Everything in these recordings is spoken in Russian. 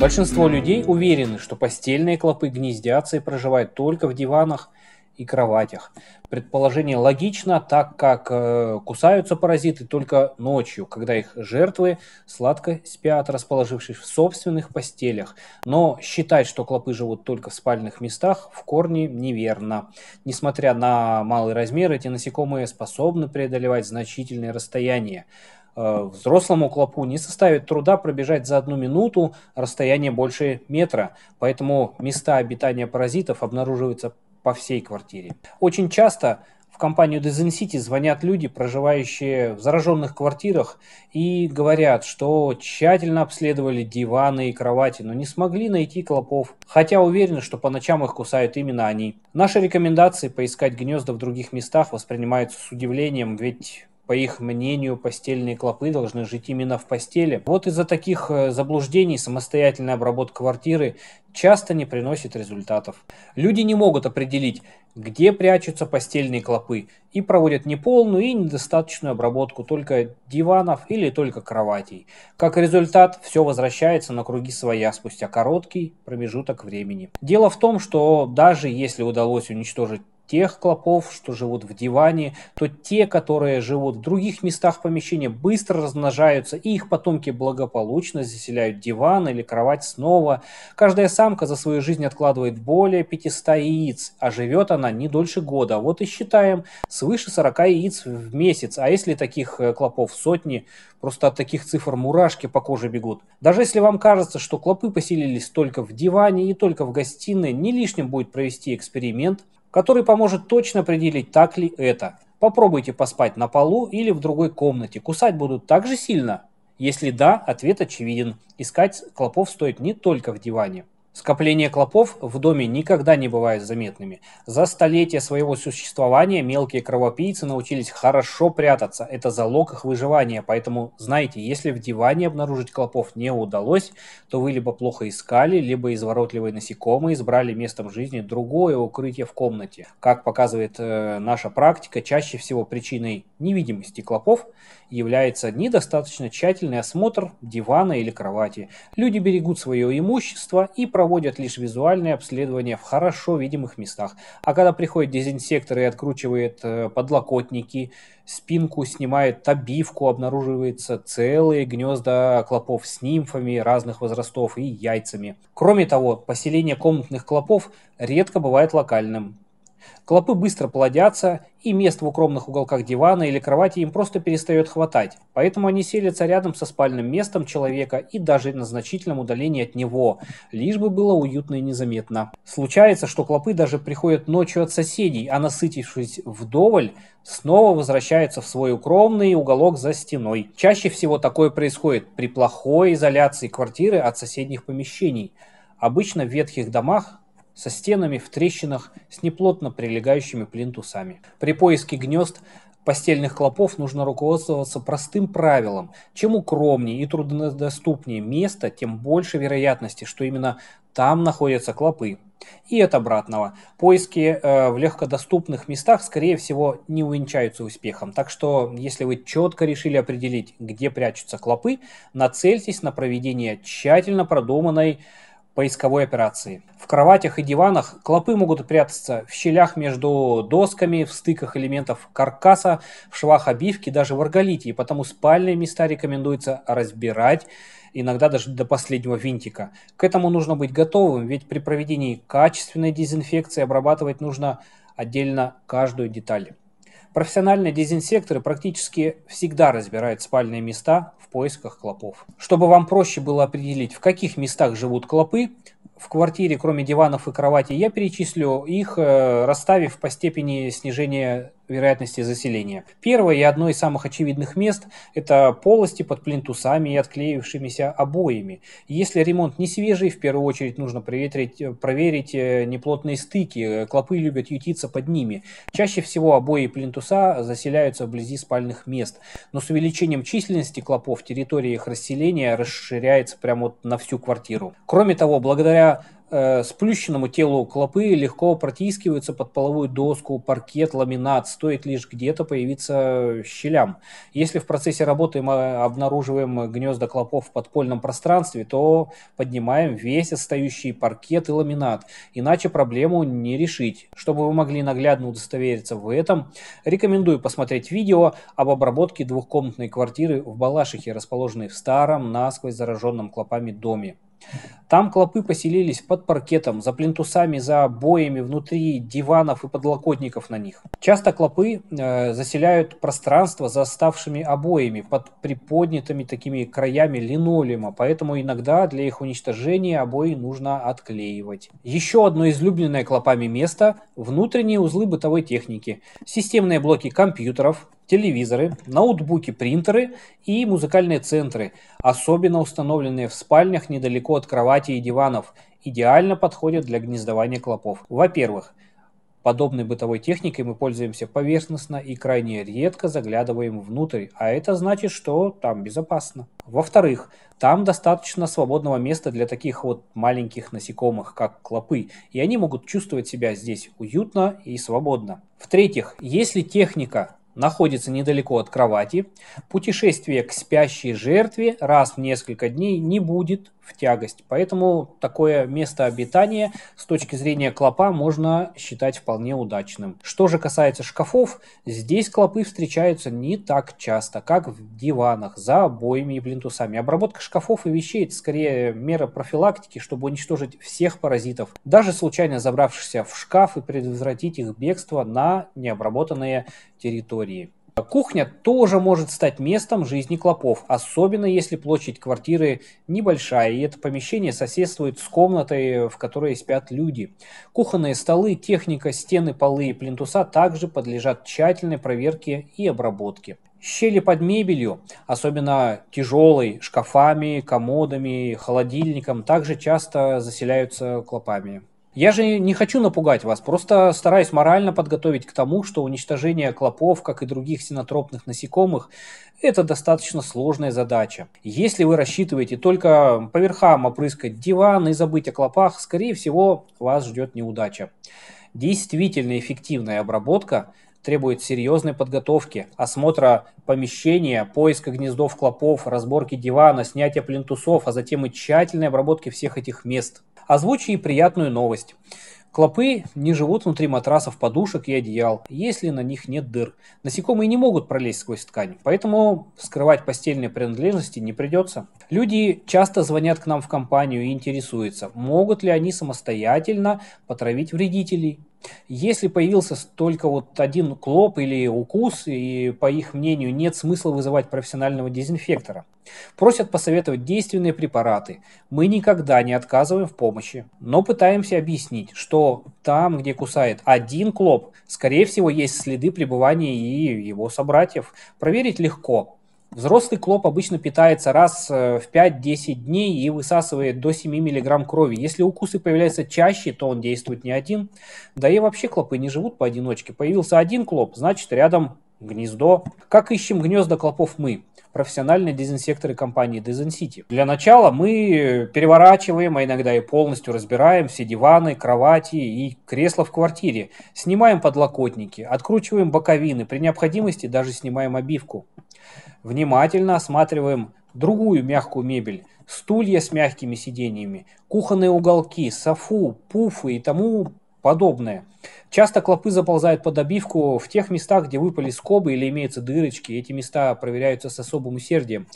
Большинство людей уверены, что постельные клопы гнездятся и проживают только в диванах и кроватях. Предположение логично, так как э, кусаются паразиты только ночью, когда их жертвы сладко спят, расположившись в собственных постелях. Но считать, что клопы живут только в спальных местах, в корне неверно. Несмотря на малый размер, эти насекомые способны преодолевать значительные расстояния. Э, взрослому клопу не составит труда пробежать за одну минуту расстояние больше метра, поэтому места обитания паразитов обнаруживаются по всей квартире. Очень часто в компанию Дезинсити звонят люди, проживающие в зараженных квартирах, и говорят, что тщательно обследовали диваны и кровати, но не смогли найти клопов, хотя уверены, что по ночам их кусают именно они. Наши рекомендации поискать гнезда в других местах воспринимаются с удивлением, ведь по их мнению, постельные клопы должны жить именно в постели. Вот из-за таких э, заблуждений самостоятельная обработка квартиры часто не приносит результатов. Люди не могут определить, где прячутся постельные клопы и проводят неполную и недостаточную обработку только диванов или только кроватей. Как результат, все возвращается на круги своя спустя короткий промежуток времени. Дело в том, что даже если удалось уничтожить тех клопов, что живут в диване, то те, которые живут в других местах помещения, быстро размножаются, и их потомки благополучно заселяют диван или кровать снова. Каждая самка за свою жизнь откладывает более 500 яиц, а живет она не дольше года. Вот и считаем свыше 40 яиц в месяц, а если таких э, клопов сотни, просто от таких цифр мурашки по коже бегут. Даже если вам кажется, что клопы поселились только в диване и только в гостиной, не лишним будет провести эксперимент, который поможет точно определить, так ли это. Попробуйте поспать на полу или в другой комнате. Кусать будут так же сильно? Если да, ответ очевиден. Искать клопов стоит не только в диване. Скопления клопов в доме никогда не бывают заметными. За столетия своего существования мелкие кровопийцы научились хорошо прятаться. Это залог их выживания. Поэтому, знаете, если в диване обнаружить клопов не удалось, то вы либо плохо искали, либо изворотливые насекомые избрали местом жизни другое укрытие в комнате. Как показывает э, наша практика, чаще всего причиной невидимости клопов является недостаточно тщательный осмотр дивана или кровати. Люди берегут свое имущество и проводят лишь визуальные обследования в хорошо видимых местах. А когда приходит дезинсектор и откручивает э, подлокотники, спинку снимает обивку, обнаруживаются целые гнезда клопов с нимфами разных возрастов и яйцами. Кроме того, поселение комнатных клопов редко бывает локальным. Клопы быстро плодятся, и мест в укромных уголках дивана или кровати им просто перестает хватать, поэтому они селятся рядом со спальным местом человека и даже на значительном удалении от него, лишь бы было уютно и незаметно. Случается, что клопы даже приходят ночью от соседей, а насытившись вдоволь, снова возвращаются в свой укромный уголок за стеной. Чаще всего такое происходит при плохой изоляции квартиры от соседних помещений. Обычно в ветхих домах со стенами в трещинах с неплотно прилегающими плинтусами. При поиске гнезд постельных клопов нужно руководствоваться простым правилом. Чем укромнее и труднодоступнее место, тем больше вероятности, что именно там находятся клопы. И от обратного. Поиски э, в легкодоступных местах, скорее всего, не увенчаются успехом. Так что, если вы четко решили определить, где прячутся клопы, нацельтесь на проведение тщательно продуманной поисковой операции. В кроватях и диванах клопы могут прятаться в щелях между досками, в стыках элементов каркаса, в швах обивки, даже в арголите, и потому спальные места рекомендуется разбирать, иногда даже до последнего винтика. К этому нужно быть готовым, ведь при проведении качественной дезинфекции обрабатывать нужно отдельно каждую деталь. Профессиональные дезинсекторы практически всегда разбирают спальные места в поисках клопов. Чтобы вам проще было определить, в каких местах живут клопы, в квартире, кроме диванов и кровати, я перечислю их, э, расставив по степени снижения вероятности заселения. Первое и одно из самых очевидных мест – это полости под плинтусами и отклеившимися обоями. Если ремонт не свежий, в первую очередь нужно проверить, проверить э, неплотные стыки, клопы любят ютиться под ними. Чаще всего обои и плинтуса заселяются вблизи спальных мест, но с увеличением численности клопов территория их расселения расширяется прямо вот на всю квартиру. Кроме того, благодаря Э, сплющенному телу клопы легко протискиваются под половую доску, паркет, ламинат, стоит лишь где-то появиться щелям. Если в процессе работы мы обнаруживаем гнезда клопов в подпольном пространстве, то поднимаем весь отстающий паркет и ламинат, иначе проблему не решить. Чтобы вы могли наглядно удостовериться в этом, рекомендую посмотреть видео об обработке двухкомнатной квартиры в Балашихе, расположенной в старом, насквозь зараженном клопами доме. Там клопы поселились под паркетом, за плинтусами, за обоями, внутри диванов и подлокотников на них. Часто клопы э, заселяют пространство за оставшими обоями, под приподнятыми такими краями линолеума, поэтому иногда для их уничтожения обои нужно отклеивать. Еще одно излюбленное клопами место – внутренние узлы бытовой техники, системные блоки компьютеров, телевизоры, ноутбуки, принтеры и музыкальные центры, особенно установленные в спальнях недалеко от кровати и диванов, идеально подходят для гнездования клопов. Во-первых, подобной бытовой техникой мы пользуемся поверхностно и крайне редко заглядываем внутрь, а это значит, что там безопасно. Во-вторых, там достаточно свободного места для таких вот маленьких насекомых, как клопы, и они могут чувствовать себя здесь уютно и свободно. В-третьих, если техника находится недалеко от кровати, путешествие к спящей жертве раз в несколько дней не будет тягость. Поэтому такое место обитания с точки зрения клопа можно считать вполне удачным. Что же касается шкафов, здесь клопы встречаются не так часто, как в диванах, за обоями и плинтусами. Обработка шкафов и вещей – это скорее мера профилактики, чтобы уничтожить всех паразитов, даже случайно забравшихся в шкаф и предотвратить их бегство на необработанные территории. Кухня тоже может стать местом жизни клопов, особенно если площадь квартиры небольшая, и это помещение соседствует с комнатой, в которой спят люди. Кухонные столы, техника, стены, полы и плинтуса также подлежат тщательной проверке и обработке. Щели под мебелью, особенно тяжелой, шкафами, комодами, холодильником, также часто заселяются клопами. Я же не хочу напугать вас, просто стараюсь морально подготовить к тому, что уничтожение клопов, как и других синотропных насекомых, это достаточно сложная задача. Если вы рассчитываете только по верхам опрыскать диван и забыть о клопах, скорее всего вас ждет неудача. Действительно эффективная обработка требует серьезной подготовки, осмотра помещения, поиска гнездов клопов, разборки дивана, снятия плинтусов, а затем и тщательной обработки всех этих мест – Озвучу а и приятную новость. Клопы не живут внутри матрасов, подушек и одеял, если на них нет дыр. Насекомые не могут пролезть сквозь ткань, поэтому скрывать постельные принадлежности не придется. Люди часто звонят к нам в компанию и интересуются, могут ли они самостоятельно потравить вредителей. Если появился только вот один клоп или укус, и, по их мнению, нет смысла вызывать профессионального дезинфектора. Просят посоветовать действенные препараты. Мы никогда не отказываем в помощи, но пытаемся объяснить, что там, где кусает один клоп, скорее всего, есть следы пребывания и его собратьев. Проверить легко, Взрослый клоп обычно питается раз э, в 5-10 дней и высасывает до 7 мг крови. Если укусы появляются чаще, то он действует не один. Да и вообще клопы не живут поодиночке. Появился один клоп, значит рядом гнездо. Как ищем гнезда клопов мы? профессиональные дезинсекторы компании Дезинсити. Для начала мы переворачиваем, а иногда и полностью разбираем все диваны, кровати и кресла в квартире. Снимаем подлокотники, откручиваем боковины, при необходимости даже снимаем обивку. Внимательно осматриваем другую мягкую мебель, стулья с мягкими сидениями, кухонные уголки, софу, пуфы и тому подобное. Часто клопы заползают под обивку в тех местах, где выпали скобы или имеются дырочки. Эти места проверяются с особым усердием.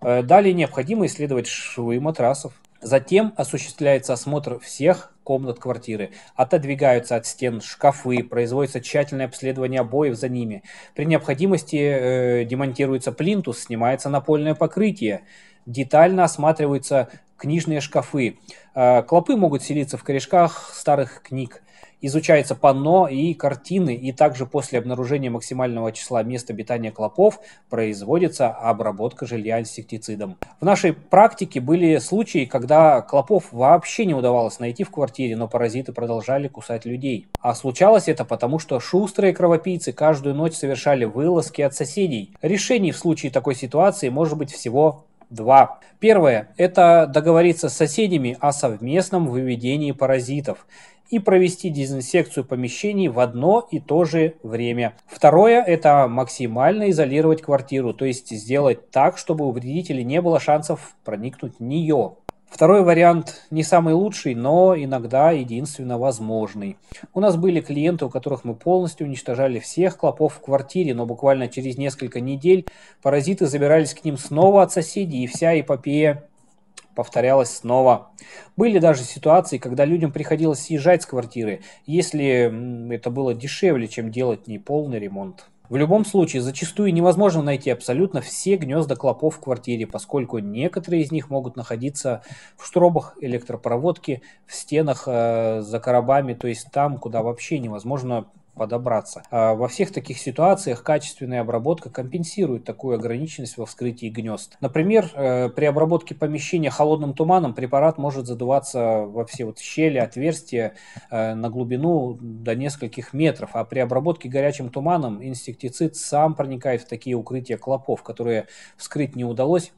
Э, далее необходимо исследовать швы матрасов. Затем осуществляется осмотр всех комнат квартиры. Отодвигаются от стен шкафы, производится тщательное обследование обоев за ними. При необходимости э, демонтируется плинтус, снимается напольное покрытие детально осматриваются книжные шкафы. Э, клопы могут селиться в корешках старых книг. Изучается панно и картины, и также после обнаружения максимального числа мест обитания клопов производится обработка жилья инсектицидом. В нашей практике были случаи, когда клопов вообще не удавалось найти в квартире, но паразиты продолжали кусать людей. А случалось это потому, что шустрые кровопийцы каждую ночь совершали вылазки от соседей. Решений в случае такой ситуации может быть всего Два. Первое – это договориться с соседями о совместном выведении паразитов и провести дезинсекцию помещений в одно и то же время. Второе – это максимально изолировать квартиру, то есть сделать так, чтобы у вредителей не было шансов проникнуть в нее. Второй вариант не самый лучший, но иногда единственно возможный. У нас были клиенты, у которых мы полностью уничтожали всех клопов в квартире, но буквально через несколько недель паразиты забирались к ним снова от соседей, и вся эпопея повторялась снова. Были даже ситуации, когда людям приходилось съезжать с квартиры, если это было дешевле, чем делать неполный ремонт. В любом случае, зачастую невозможно найти абсолютно все гнезда клопов в квартире, поскольку некоторые из них могут находиться в штробах электропроводки, в стенах э, за коробами, то есть там, куда вообще невозможно подобраться. А во всех таких ситуациях качественная обработка компенсирует такую ограниченность во вскрытии гнезд. Например, э, при обработке помещения холодным туманом препарат может задуваться во все вот щели, отверстия э, на глубину до нескольких метров, а при обработке горячим туманом инсектицид сам проникает в такие укрытия клопов, которые вскрыть не удалось,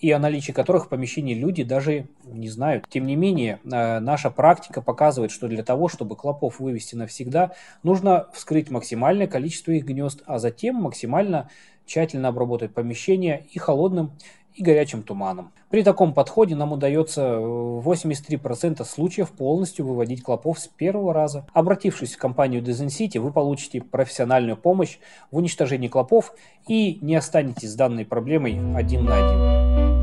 и о наличии которых в помещении люди даже не знают. Тем не менее, э, наша практика показывает, что для того, чтобы клопов вывести навсегда, нужно вскрыть максимальное количество их гнезд, а затем максимально тщательно обработать помещение и холодным, и горячим туманом. При таком подходе нам удается 83% э, случаев полностью выводить клопов с первого раза. Обратившись в компанию Дезинсити, вы получите профессиональную помощь в уничтожении клопов и не останетесь с данной проблемой один на один.